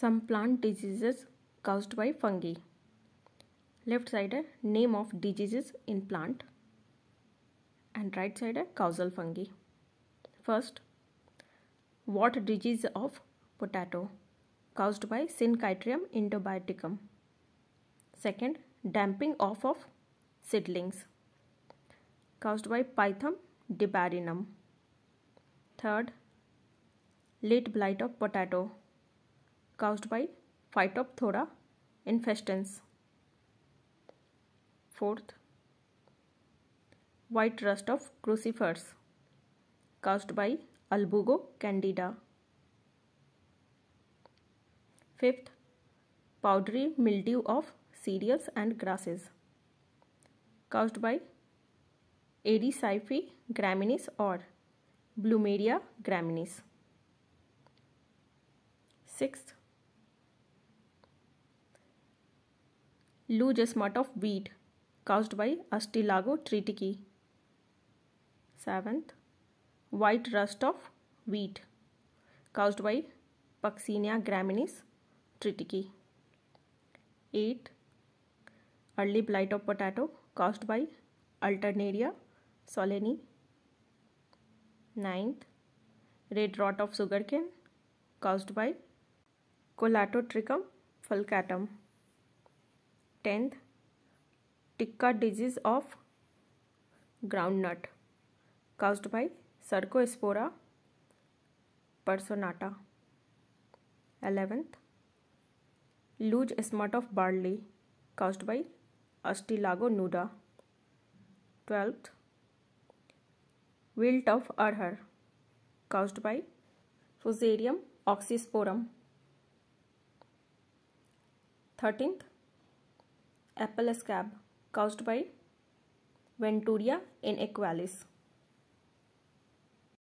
some plant diseases caused by fungi left side name of diseases in plant and right side a causal fungi first what disease of potato caused by syncytium endobioticum second damping off of seedlings caused by pythum dibarinum third late blight of potato caused by Phytophthora infestans. Fourth, white rust of crucifers caused by Albugo candida. Fifth, powdery mildew of cereals and grasses caused by Erysiphe graminis or Blumeria graminis. Sixth, loose smut of wheat caused by Ustilago tritici seventh white rust of wheat caused by Puccinia graminis tritici eighth early blight of potato caused by Alternaria solani ninth red rot of sugar cane caused by Colletotrichum falcatum tenth tikka disease of groundnut caused by Cercospora personata eleventh loose smut of barley caused by Ustilago nuda twelfth wilt of arhar caused by Fusarium oxysporum thirteenth apple scab caused by Venturia in equalis.